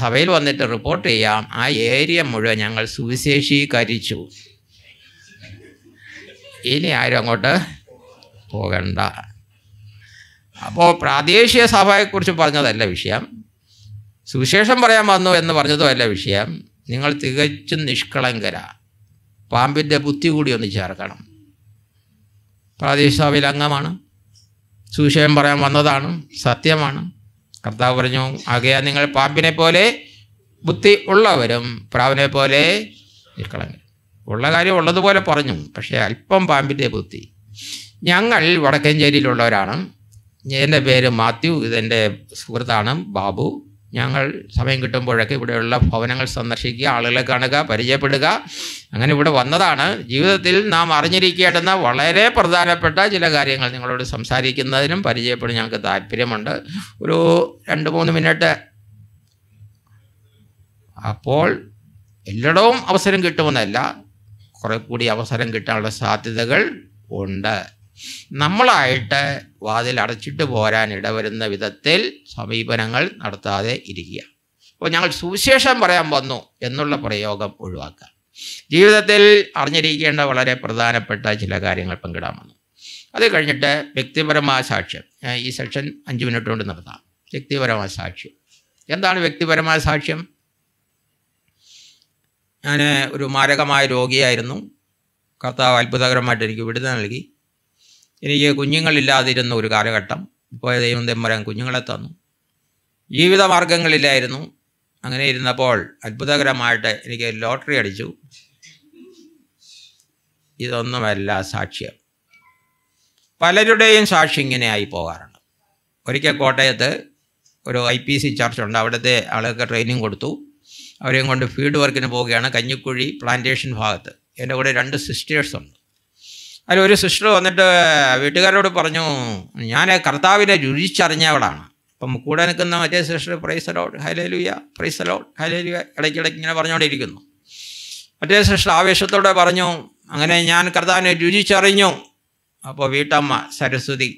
സഭയിൽ വന്നിട്ട് റിപ്പോർട്ട് ചെയ്യാം ആ ഏരിയ മുഴുവൻ ഞങ്ങൾ സുവിശേഷീകരിച്ചു ഇനി ആരും അങ്ങോട്ട് പോകണ്ട അപ്പോൾ പ്രാദേശിക സഭയെക്കുറിച്ച് പറഞ്ഞതല്ല വിഷയം സുവിശേഷം പറയാൻ വന്നു എന്ന് അല്ല വിഷയം നിങ്ങൾ തികച്ചും നിഷ്കളങ്കര പാമ്പിൻ്റെ ബുദ്ധി കൂടി ഒന്ന് ചേർക്കണം പ്രാദേശിക അംഗമാണ് സുവിശേഷം പറയാൻ വന്നതാണ് സത്യമാണ് കർത്താവ് പറഞ്ഞു ആകെയാ നിങ്ങൾ പാമ്പിനെ പോലെ ബുദ്ധി ഉള്ളവരും പ്രാവിനെ പോലെ നിഷ്കളങ്ക ഉള്ള കാര്യം ഉള്ളതുപോലെ പറഞ്ഞു പക്ഷേ അല്പം പാമ്പിൻ്റെ ബുദ്ധി ഞങ്ങൾ വടക്കഞ്ചേരിയിലുള്ളവരാണ് എൻ്റെ പേര് മാത്യു ഇതെൻ്റെ സുഹൃത്താണ് ബാബു ഞങ്ങൾ സമയം കിട്ടുമ്പോഴൊക്കെ ഇവിടെയുള്ള ഭവനങ്ങൾ സന്ദർശിക്കുക ആളുകളെ കാണുക പരിചയപ്പെടുക അങ്ങനെ ഇവിടെ വന്നതാണ് ജീവിതത്തിൽ നാം അറിഞ്ഞിരിക്കേണ്ടുന്ന വളരെ പ്രധാനപ്പെട്ട ചില കാര്യങ്ങൾ നിങ്ങളോട് സംസാരിക്കുന്നതിനും പരിചയപ്പെടാൻ ഞങ്ങൾക്ക് താല്പര്യമുണ്ട് ഒരു രണ്ട് മൂന്ന് മിനിറ്റ് അപ്പോൾ എല്ലായിടവും അവസരം കിട്ടുമെന്നല്ല കുറെ കൂടി അവസരം കിട്ടാനുള്ള സാധ്യതകൾ ഉണ്ട് നമ്മളായിട്ട് വാതിൽ അടച്ചിട്ട് പോരാൻ ഇടവരുന്ന വിധത്തിൽ സമീപനങ്ങൾ നടത്താതെ ഇരിക്കുക അപ്പോൾ ഞങ്ങൾ സുവിശേഷം പറയാൻ വന്നു എന്നുള്ള പ്രയോഗം ഒഴിവാക്കുക ജീവിതത്തിൽ അറിഞ്ഞിരിക്കേണ്ട വളരെ പ്രധാനപ്പെട്ട ചില കാര്യങ്ങൾ വന്നു അത് കഴിഞ്ഞിട്ട് വ്യക്തിപരമായ സാക്ഷ്യം ഈ സെക്ഷൻ അഞ്ച് മിനിറ്റ് കൊണ്ട് നടത്താം വ്യക്തിപരമായ സാക്ഷ്യം എന്താണ് വ്യക്തിപരമായ സാക്ഷ്യം ഞാൻ ഒരു മാരകമായ രോഗിയായിരുന്നു കർത്താവ് അത്ഭുതകരമായിട്ട് എനിക്ക് വിടുത നൽകി എനിക്ക് കുഞ്ഞുങ്ങളില്ലാതിരുന്ന ഒരു കാലഘട്ടം പോയ ദൈവം തെമ്മരാൻ കുഞ്ഞുങ്ങളെ തന്നു ജീവിത മാർഗങ്ങളില്ലായിരുന്നു അങ്ങനെ ഇരുന്നപ്പോൾ അത്ഭുതകരമായിട്ട് എനിക്ക് ലോട്ടറി അടിച്ചു ഇതൊന്നുമല്ല സാക്ഷ്യം പലരുടെയും സാക്ഷി ഇങ്ങനെയായി പോകാറുണ്ട് ഒരിക്കൽ കോട്ടയത്ത് ഒരു ഐ പി സി ചർച്ചുണ്ട് അവിടുത്തെ ആളുകൾക്ക് ട്രെയിനിങ് കൊടുത്തു അവരെയും കൊണ്ട് ഫീൽഡ് വർക്കിന് പോവുകയാണ് കഞ്ഞിക്കുഴി പ്ലാന്റേഷൻ ഭാഗത്ത് എൻ്റെ കൂടെ രണ്ട് സിസ്റ്റേഴ്സ് ഉണ്ട് അതിൽ ഒരു സിസ്റ്റർ വന്നിട്ട് വീട്ടുകാരോട് പറഞ്ഞു ഞാൻ കർത്താവിനെ രുചിച്ചറിഞ്ഞവളാണ് അപ്പം കൂടെ നിൽക്കുന്ന മറ്റേ sister praise the lord hallelujah praise the lord hallelujah ഇടയ്ക്കിടയ്ക്ക് ഇങ്ങനെ പറഞ്ഞുകൊണ്ടിരിക്കുന്നു മറ്റേ സിസ്റ്റർ ആവേശത്തോടെ പറഞ്ഞു അങ്ങനെ ഞാൻ കർത്താവിനെ രുചിച്ചറിഞ്ഞു അപ്പോൾ വീട്ടമ്മ സരസ്വതി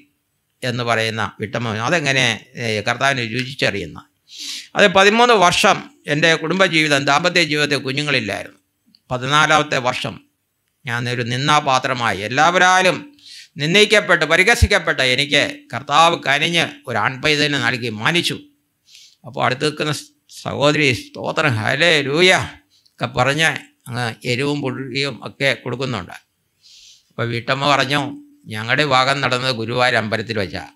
എന്ന് പറയുന്ന വീട്ടമ്മ അതെങ്ങനെ കർത്താവിനെ രുചിച്ചറിയുന്ന അത് പതിമൂന്ന് വർഷം എൻ്റെ കുടുംബജീവിതം ദാമ്പത്യ ജീവിതത്തെ കുഞ്ഞുങ്ങളില്ലായിരുന്നു പതിനാലാമത്തെ വർഷം ഞാൻ ഒരു നിന്നാപാത്രമായി എല്ലാവരാലും നിന്ദിക്കപ്പെട്ട് പരിഹസിക്കപ്പെട്ട എനിക്ക് കർത്താവ് കനിഞ്ഞ് ഒരു ആൺപൈതലിനെ നൽകി മാനിച്ചു അപ്പോൾ അടുത്ത് നിൽക്കുന്ന സഹോദരി സ്തോത്രം ഹലേ രൂയ ഒക്കെ പറഞ്ഞ് അങ്ങ് എരിവും പുഴിയും ഒക്കെ കൊടുക്കുന്നുണ്ട് അപ്പോൾ വീട്ടമ്മ പറഞ്ഞു ഞങ്ങളുടെ വിവാഹം നടന്നത് ഗുരുവായൂർ അമ്പലത്തിൽ വെച്ചാൽ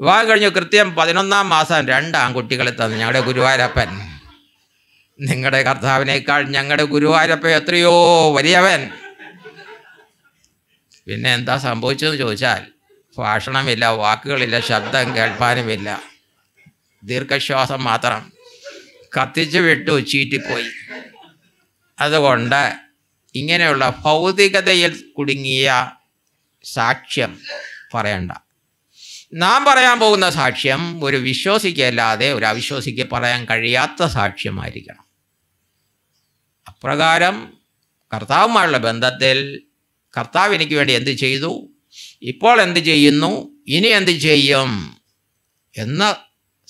വിവാഹം കഴിഞ്ഞു കൃത്യം പതിനൊന്നാം മാസം രണ്ട് ആൺകുട്ടികളെ തന്നു ഞങ്ങളുടെ ഗുരുവായൂരപ്പൻ നിങ്ങളുടെ കർത്താവിനേക്കാൾ ഞങ്ങളുടെ ഗുരുവായൂരപ്പൻ എത്രയോ വലിയവൻ പിന്നെ എന്താ സംഭവിച്ചതെന്ന് ചോദിച്ചാൽ ഭാഷണമില്ല വാക്കുകളില്ല ശബ്ദം കേൾപ്പാനുമില്ല ദീർഘശ്വാസം മാത്രം കത്തിച്ചു വിട്ടു ചീറ്റിപ്പോയി അതുകൊണ്ട് ഇങ്ങനെയുള്ള ഭൗതികതയിൽ കുടുങ്ങിയ സാക്ഷ്യം പറയണ്ട നാം പറയാൻ പോകുന്ന സാക്ഷ്യം ഒരു വിശ്വസിക്കല്ലാതെ ഒരു അവിശ്വസിക്ക് പറയാൻ കഴിയാത്ത സാക്ഷ്യമായിരിക്കണം അപ്രകാരം കർത്താവുമായുള്ള ബന്ധത്തിൽ കർത്താവ് എനിക്ക് വേണ്ടി എന്ത് ചെയ്തു ഇപ്പോൾ എന്ത് ചെയ്യുന്നു ഇനി എന്ത് ചെയ്യും എന്ന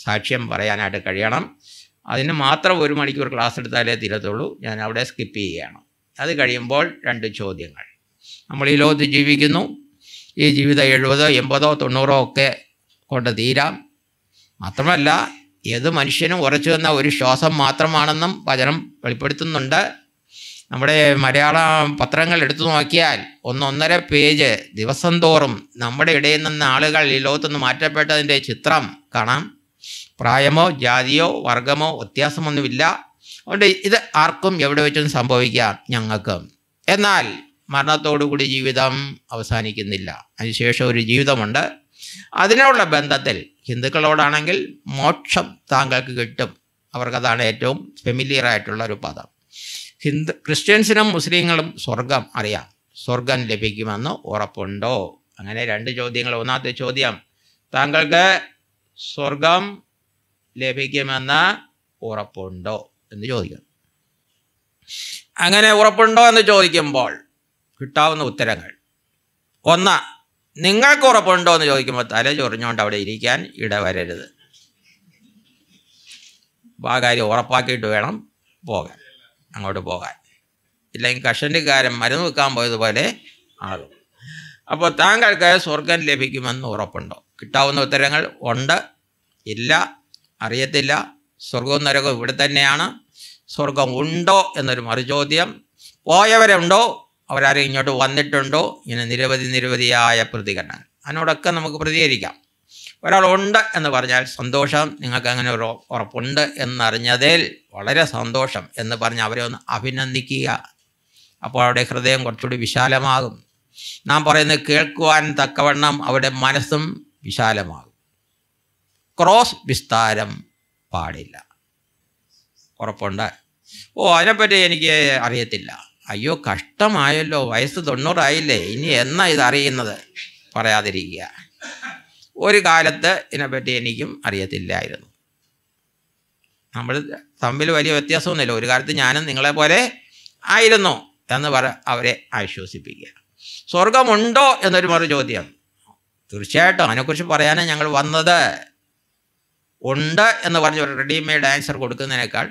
സാക്ഷ്യം പറയാനായിട്ട് കഴിയണം അതിന് മാത്രം ഒരു മണിക്കൂർ ക്ലാസ് എടുത്താലേ തീരത്തുള്ളൂ ഞാൻ അവിടെ സ്കിപ്പ് ചെയ്യുകയാണ് അത് കഴിയുമ്പോൾ രണ്ട് ചോദ്യങ്ങൾ നമ്മൾ ഈ ലോകത്ത് ജീവിക്കുന്നു ഈ ജീവിതം എഴുപതോ എൺപതോ തൊണ്ണൂറോ ഒക്കെ കൊണ്ട് തീരാം മാത്രമല്ല ഏത് മനുഷ്യനും ഉറച്ചു വന്ന ഒരു ശ്വാസം മാത്രമാണെന്നും വചനം വെളിപ്പെടുത്തുന്നുണ്ട് നമ്മുടെ മലയാള പത്രങ്ങൾ എടുത്തു നോക്കിയാൽ ഒന്നൊന്നര പേജ് ദിവസം തോറും നമ്മുടെ ഇടയിൽ നിന്ന് ആളുകൾ ഈ ലോകത്തുനിന്ന് മാറ്റപ്പെട്ടതിൻ്റെ ചിത്രം കാണാം പ്രായമോ ജാതിയോ വർഗമോ വ്യത്യാസമൊന്നുമില്ല അതുകൊണ്ട് ഇത് ആർക്കും എവിടെ വെച്ചും സംഭവിക്കാം ഞങ്ങൾക്ക് എന്നാൽ മരണത്തോടുകൂടി ജീവിതം അവസാനിക്കുന്നില്ല അതിനുശേഷം ഒരു ജീവിതമുണ്ട് അതിനുള്ള ബന്ധത്തിൽ ഹിന്ദുക്കളോടാണെങ്കിൽ മോക്ഷം താങ്കൾക്ക് കിട്ടും അവർക്കതാണ് ഏറ്റവും ഫെമിലിയർ ആയിട്ടുള്ള ഒരു പദം ഹിന്ദു ക്രിസ്ത്യൻസിനും മുസ്ലിങ്ങളും സ്വർഗം അറിയാം സ്വർഗം ലഭിക്കുമെന്ന് ഉറപ്പുണ്ടോ അങ്ങനെ രണ്ട് ചോദ്യങ്ങൾ ഒന്നാമത്തെ ചോദ്യം താങ്കൾക്ക് സ്വർഗം ലഭിക്കുമെന്ന് ഉറപ്പുണ്ടോ എന്ന് ചോദിക്കണം അങ്ങനെ ഉറപ്പുണ്ടോ എന്ന് ചോദിക്കുമ്പോൾ കിട്ടാവുന്ന ഉത്തരങ്ങൾ ഒന്ന് നിങ്ങൾക്ക് ഉറപ്പുണ്ടോ എന്ന് ചോദിക്കുമ്പോൾ തല ചൊറിഞ്ഞുകൊണ്ട് അവിടെ ഇരിക്കാൻ ഇടവരരുത് ആ കാര്യം ഉറപ്പാക്കിയിട്ട് വേണം പോകാൻ അങ്ങോട്ട് പോകാൻ ഇല്ലെങ്കിൽ കഷണ്ടിക്കാരൻ മരുന്ന് വെക്കാൻ പോയതുപോലെ ആകും അപ്പോൾ താങ്കൾക്ക് സ്വർഗം ലഭിക്കുമെന്ന് ഉറപ്പുണ്ടോ കിട്ടാവുന്ന ഉത്തരങ്ങൾ ഉണ്ട് ഇല്ല അറിയത്തില്ല സ്വർഗവും നരകവും ഇവിടെ തന്നെയാണ് സ്വർഗം ഉണ്ടോ എന്നൊരു മറുചോദ്യം പോയവരുണ്ടോ അവരാരും ഇങ്ങോട്ട് വന്നിട്ടുണ്ടോ ഇങ്ങനെ നിരവധി നിരവധിയായ പ്രതികരണങ്ങൾ അതിനോടൊക്കെ നമുക്ക് പ്രതികരിക്കാം ഒരാളുണ്ട് എന്ന് പറഞ്ഞാൽ സന്തോഷം നിങ്ങൾക്ക് അങ്ങനെ ഒരു ഉറപ്പുണ്ട് എന്നറിഞ്ഞതിൽ വളരെ സന്തോഷം എന്ന് പറഞ്ഞ് അവരെ ഒന്ന് അഭിനന്ദിക്കുക അപ്പോൾ അവരുടെ ഹൃദയം കുറച്ചുകൂടി വിശാലമാകും നാം പറയുന്നത് കേൾക്കുവാൻ തക്കവണ്ണം അവരുടെ മനസ്സും വിശാലമാകും ക്രോസ് വിസ്താരം പാടില്ല ഉറപ്പുണ്ട് ഓ അതിനെപ്പറ്റി എനിക്ക് അറിയത്തില്ല അയ്യോ കഷ്ടമായല്ലോ വയസ്സ് തൊണ്ണൂറായില്ലേ ഇനി എന്നാ ഇത് അറിയുന്നത് പറയാതിരിക്കുക ഒരു കാലത്ത് ഇതിനെപ്പറ്റി എനിക്കും അറിയത്തില്ലായിരുന്നു നമ്മൾ തമ്മിൽ വലിയ വ്യത്യാസമൊന്നുമില്ല ഒരു കാലത്ത് ഞാനും നിങ്ങളെ പോലെ ആയിരുന്നു എന്ന് പറ അവരെ ആശ്വസിപ്പിക്കുക സ്വർഗമുണ്ടോ എന്നൊരു മറു ചോദ്യം തീർച്ചയായിട്ടും അതിനെക്കുറിച്ച് പറയാനാണ് ഞങ്ങൾ വന്നത് ഉണ്ട് എന്ന് പറഞ്ഞ് ഒരു റെഡിമെയ്ഡ് ആൻസർ കൊടുക്കുന്നതിനേക്കാൾ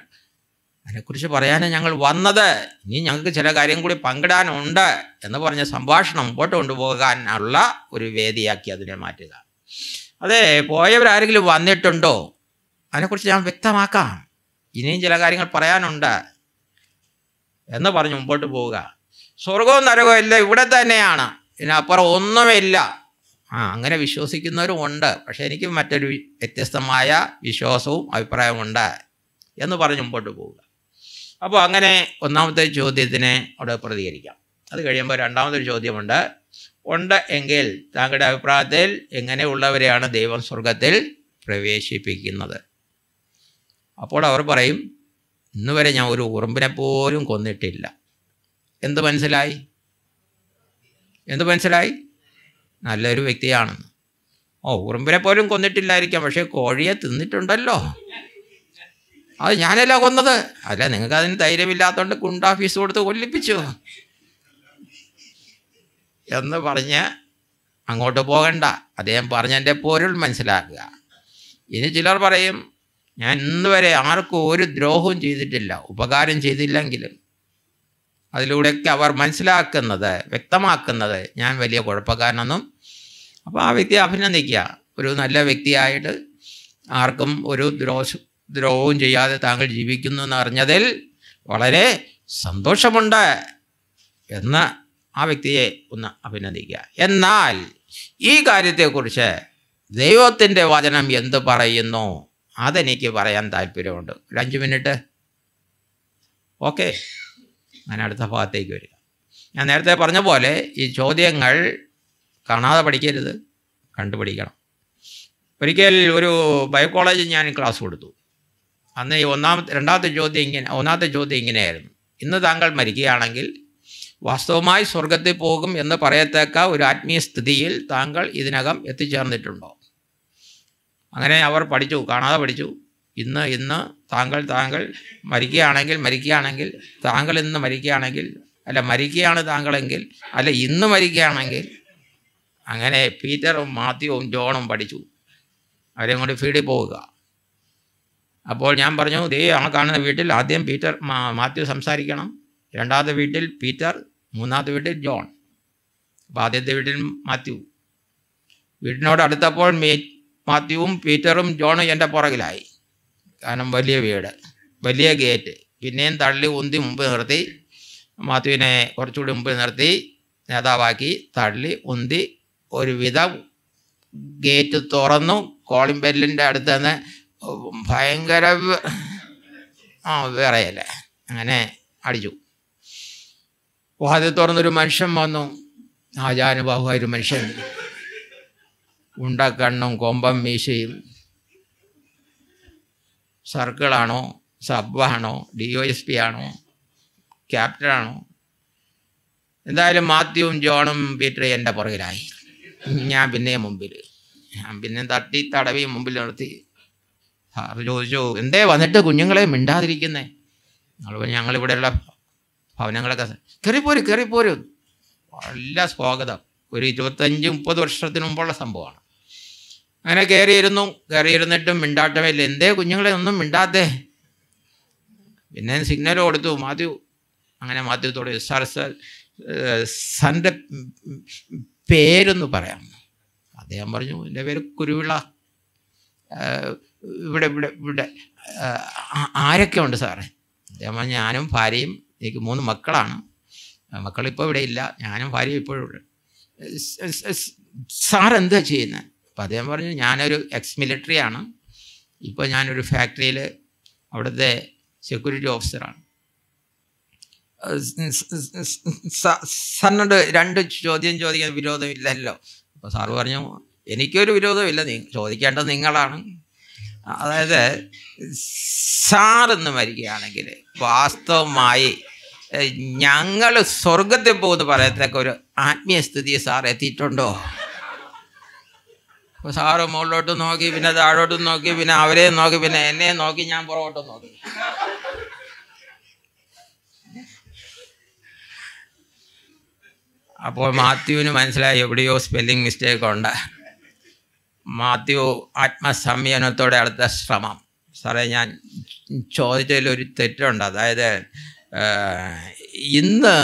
അതിനെക്കുറിച്ച് പറയാനാണ് ഞങ്ങൾ വന്നത് ഇനി ഞങ്ങൾക്ക് ചില കാര്യം കൂടി പങ്കിടാനുണ്ട് എന്ന് പറഞ്ഞ സംഭാഷണം മുമ്പോട്ട് കൊണ്ടുപോകാനുള്ള ഒരു വേദിയാക്കി അതിനെ മാറ്റുക അതെ പോയവരാരെങ്കിലും വന്നിട്ടുണ്ടോ അതിനെക്കുറിച്ച് ഞാൻ വ്യക്തമാക്കാം ഇനിയും ചില കാര്യങ്ങൾ പറയാനുണ്ട് എന്ന് പറഞ്ഞ് മുമ്പോട്ട് പോവുക സ്വർഗവും നരകവും എല്ലാം ഇവിടെ തന്നെയാണ് ഇതിനപ്പുറം ഒന്നുമില്ല ആ അങ്ങനെ വിശ്വസിക്കുന്നവരും ഉണ്ട് പക്ഷേ എനിക്ക് മറ്റൊരു വ്യത്യസ്തമായ വിശ്വാസവും അഭിപ്രായമുണ്ട് എന്ന് പറഞ്ഞ് മുമ്പോട്ട് പോവുക അപ്പോൾ അങ്ങനെ ഒന്നാമത്തെ ചോദ്യത്തിന് അവിടെ പ്രതികരിക്കാം അത് കഴിയുമ്പോൾ രണ്ടാമതൊരു ചോദ്യമുണ്ട് ഉണ്ട് എങ്കിൽ താങ്കളുടെ അഭിപ്രായത്തിൽ എങ്ങനെയുള്ളവരെയാണ് ദൈവം സ്വർഗത്തിൽ പ്രവേശിപ്പിക്കുന്നത് അപ്പോൾ അവർ പറയും ഇന്ന് വരെ ഞാൻ ഒരു ഉറുമ്പിനെ പോലും കൊന്നിട്ടില്ല എന്ത് മനസ്സിലായി എന്ത് മനസ്സിലായി നല്ലൊരു വ്യക്തിയാണെന്ന് ഓ ഉറുമ്പിനെ പോലും കൊന്നിട്ടില്ലായിരിക്കാം പക്ഷേ കോഴിയെ തിന്നിട്ടുണ്ടല്ലോ അത് ഞാനല്ല കൊന്നത് അല്ല നിങ്ങൾക്ക് അതിന് ധൈര്യമില്ലാത്തതുകൊണ്ട് കുണ്ടാഫീസ് കൊടുത്ത് കൊല്ലിപ്പിച്ചു എന്ന് പറഞ്ഞ് അങ്ങോട്ട് പോകണ്ട അദ്ദേഹം പറഞ്ഞതിൻ്റെ പൊരുൾ മനസ്സിലാക്കുക ഇനി ചിലർ പറയും ഞാൻ ഇന്ന് വരെ ആർക്കും ഒരു ദ്രോഹവും ചെയ്തിട്ടില്ല ഉപകാരം ചെയ്തില്ലെങ്കിലും അതിലൂടെയൊക്കെ അവർ മനസ്സിലാക്കുന്നത് വ്യക്തമാക്കുന്നത് ഞാൻ വലിയ കുഴപ്പക്കാരനൊന്നും അപ്പോൾ ആ വ്യക്തിയെ അഭിനന്ദിക്കുക ഒരു നല്ല വ്യക്തിയായിട്ട് ആർക്കും ഒരു ദ്രോഹ ദ്രോഹവും ചെയ്യാതെ താങ്കൾ ജീവിക്കുന്നു എന്നറിഞ്ഞതിൽ വളരെ സന്തോഷമുണ്ട് എന്ന ആ വ്യക്തിയെ ഒന്ന് അഭിനന്ദിക്കുക എന്നാൽ ഈ കാര്യത്തെക്കുറിച്ച് ദൈവത്തിൻ്റെ വചനം എന്ത് പറയുന്നു അതെനിക്ക് പറയാൻ താല്പര്യമുണ്ട് ഒരു അഞ്ച് മിനിറ്റ് ഓക്കെ ഞാൻ അടുത്ത ഭാഗത്തേക്ക് വരിക ഞാൻ നേരത്തെ പറഞ്ഞ പോലെ ഈ ചോദ്യങ്ങൾ കാണാതെ പഠിക്കരുത് കണ്ടുപിടിക്കണം ഒരിക്കൽ ഒരു ബയോ ഞാൻ ക്ലാസ് കൊടുത്തു അന്ന് ഈ ഒന്നാമത്തെ രണ്ടാമത്തെ ചോദ്യം ഇങ്ങനെ ഒന്നാമത്തെ ചോദ്യം ഇങ്ങനെയായിരുന്നു ഇന്ന് താങ്കൾ മരിക്കുകയാണെങ്കിൽ വാസ്തവമായി സ്വർഗത്തിൽ പോകും എന്ന് പറയത്തക്ക ഒരു ആത്മീയ സ്ഥിതിയിൽ താങ്കൾ ഇതിനകം എത്തിച്ചേർന്നിട്ടുണ്ടോ അങ്ങനെ അവർ പഠിച്ചു കാണാതെ പഠിച്ചു ഇന്ന് ഇന്ന് താങ്കൾ താങ്കൾ മരിക്കുകയാണെങ്കിൽ മരിക്കുകയാണെങ്കിൽ താങ്കൾ ഇന്ന് മരിക്കുകയാണെങ്കിൽ അല്ല മരിക്കുകയാണ് താങ്കളെങ്കിൽ അല്ല ഇന്ന് മരിക്കുകയാണെങ്കിൽ അങ്ങനെ പീറ്ററും മാത്യുവും ജോണും പഠിച്ചു അവരെയും കൊണ്ട് ഫീഡിൽ പോവുക അപ്പോൾ ഞാൻ പറഞ്ഞു ദേ ആ കാണുന്ന വീട്ടിൽ ആദ്യം പീറ്റർ മാത്യു സംസാരിക്കണം രണ്ടാമത്തെ വീട്ടിൽ പീറ്റർ മൂന്നാമത്തെ വീട്ടിൽ ജോൺ അപ്പം ആദ്യത്തെ വീട്ടിൽ മാത്യു വീടിനോട് അടുത്തപ്പോൾ മീ മാത്യുവും പീറ്ററും ജോണും എൻ്റെ പുറകിലായി കാരണം വലിയ വീട് വലിയ ഗേറ്റ് പിന്നെയും തള്ളി ഉന്തി മുമ്പ് നിർത്തി മാത്യുവിനെ കുറച്ചുകൂടി മുമ്പ് നിർത്തി നേതാവാക്കി തള്ളി ഉന്തി ഒരുവിധം ഗേറ്റ് തുറന്നു കോളിംഗ് ബെല്ലിൻ്റെ അടുത്ത് തന്നെ ഭയങ്കര ആ വേറെയല്ലേ അങ്ങനെ അടിച്ചു വാതിൽ തുറന്നൊരു മനുഷ്യൻ വന്നു ആചാനുബാഹുവായ ഒരു മനുഷ്യൻ ഉണ്ടക്കണ്ണും കൊമ്പം മീശയും സർക്കിളാണോ സബ്ബാണോ ഡി ഒ എസ് പി ആണോ ക്യാപ്റ്റനാണോ എന്തായാലും മാത്യുവും ജോണും പീറ്റർ എൻ്റെ പുറകിലായി ഞാൻ പിന്നെ മുമ്പിൽ ഞാൻ പിന്നെ തട്ടി തടവി മുമ്പിൽ നിർത്തി സാറ് ചോദിച്ചു എന്തേ വന്നിട്ട് കുഞ്ഞുങ്ങളെ മിണ്ടാതിരിക്കുന്നേ ഞങ്ങൾ ഞങ്ങളിവിടെയുള്ള ഭവനങ്ങളൊക്കെ കയറിപ്പോര് കയറിപ്പോര് നല്ല സ്വാഗതം ഒരു ഇരുപത്തഞ്ച് മുപ്പത് വർഷത്തിന് മുമ്പുള്ള സംഭവമാണ് അങ്ങനെ കയറിയിരുന്നു കയറിയിരുന്നിട്ടും മിണ്ടാട്ടമില്ല എന്തേ കുഞ്ഞുങ്ങളെ ഒന്നും മിണ്ടാത്തേ പിന്നെ സിഗ്നൽ കൊടുത്തു മാത്യു അങ്ങനെ മാധ്യമത്തോട് സാർ സാർ സാറിൻ്റെ പേരൊന്ന് പറയാം അദ്ദേഹം പറഞ്ഞു എൻ്റെ പേര് കുരുവിള ഇവിടെ ഇവിടെ ഇവിടെ ആരൊക്കെ ഉണ്ട് സാറേ അദ്ദേഹം പറഞ്ഞു ഞാനും ഭാര്യയും എനിക്ക് മൂന്ന് മക്കളാണ് മക്കളിപ്പോൾ ഇവിടെ ഇല്ല ഞാനും ഭാര്യ ഇപ്പോഴും സാർ എന്താ ചെയ്യുന്നത് അപ്പോൾ അദ്ദേഹം പറഞ്ഞു ഞാനൊരു എക്സ് മിലിറ്ററി ആണ് ഇപ്പോൾ ഞാനൊരു ഫാക്ടറിയിൽ അവിടുത്തെ സെക്യൂരിറ്റി ഓഫീസറാണ് സാറിനോട് രണ്ട് ചോദ്യം ചോദിക്കാൻ വിരോധമില്ലല്ലോ അപ്പോൾ സാറ് പറഞ്ഞു എനിക്കൊരു വിരോധമില്ല ചോദിക്കേണ്ടത് നിങ്ങളാണ് അതായത് സാറെന്ന് മരിക്കുകയാണെങ്കിൽ വാസ്തവമായി ഞങ്ങൾ സ്വർഗത്തിൽ പോകുന്ന പറയത്തക്ക ഒരു ആത്മീയ സ്ഥിതി സാർ എത്തിയിട്ടുണ്ടോ അപ്പോൾ സാറ് മുകളിലോട്ട് നോക്കി പിന്നെ താഴോട്ട് നോക്കി പിന്നെ അവരെ നോക്കി പിന്നെ എന്നെ നോക്കി ഞാൻ പുറകോട്ട് നോക്കി അപ്പോൾ മാത്യുവിന് മനസ്സിലായി എവിടെയോ സ്പെല്ലിംഗ് മിസ്റ്റേക്ക് ഉണ്ട് മാത്യു ആത്മസംയനത്തോടെ അടുത്ത ശ്രമം സാറേ ഞാൻ ചോദിച്ചതിൽ ഒരു തെറ്റുണ്ട് അതായത് ഇന്ന്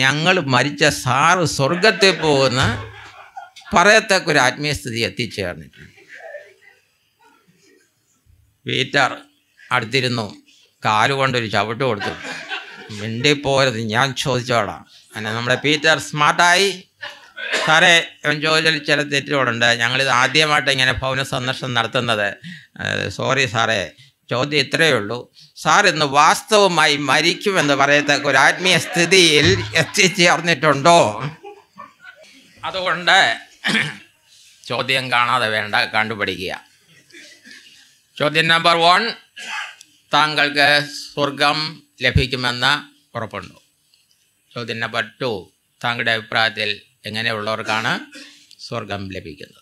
ഞങ്ങൾ മരിച്ച സാറ് സ്വർഗത്തിൽ പോകുന്ന പറയത്തക്ക ഒരു ആത്മീയസ്ഥിതി എത്തിച്ചേർന്നിട്ടുണ്ട് വീറ്റാർ അടുത്തിരുന്നു കൊണ്ടൊരു ചവിട്ട് കൊടുത്തു മിണ്ടി പോരുത് ഞാൻ ചോദിച്ചോളാം അങ്ങനെ നമ്മുടെ പീറ്റർ സ്മാർട്ടായി സാറേ അവൻ ചോദിച്ചാൽ ചില തെറ്റുകളുണ്ട് ഞങ്ങളിത് ആദ്യമായിട്ട് ഇങ്ങനെ ഭവന സന്ദർശനം നടത്തുന്നത് സോറി സാറേ ചോദ്യം ഇത്രയേ ഉള്ളൂ സാർ ഇന്ന് വാസ്തവമായി മരിക്കുമെന്ന് പറയത്തക്ക ഒരു ആത്മീയ സ്ഥിതിയിൽ എത്തിച്ചേർന്നിട്ടുണ്ടോ അതുകൊണ്ട് ചോദ്യം കാണാതെ വേണ്ട കണ്ടുപിടിക്കുക ചോദ്യം നമ്പർ വൺ താങ്കൾക്ക് സ്വർഗം ലഭിക്കുമെന്ന് ഉറപ്പുണ്ടോ ചോദ്യം നമ്പർ ടു താങ്കളുടെ അഭിപ്രായത്തിൽ എങ്ങനെയുള്ളവർക്കാണ് സ്വർഗം ലഭിക്കുന്നത്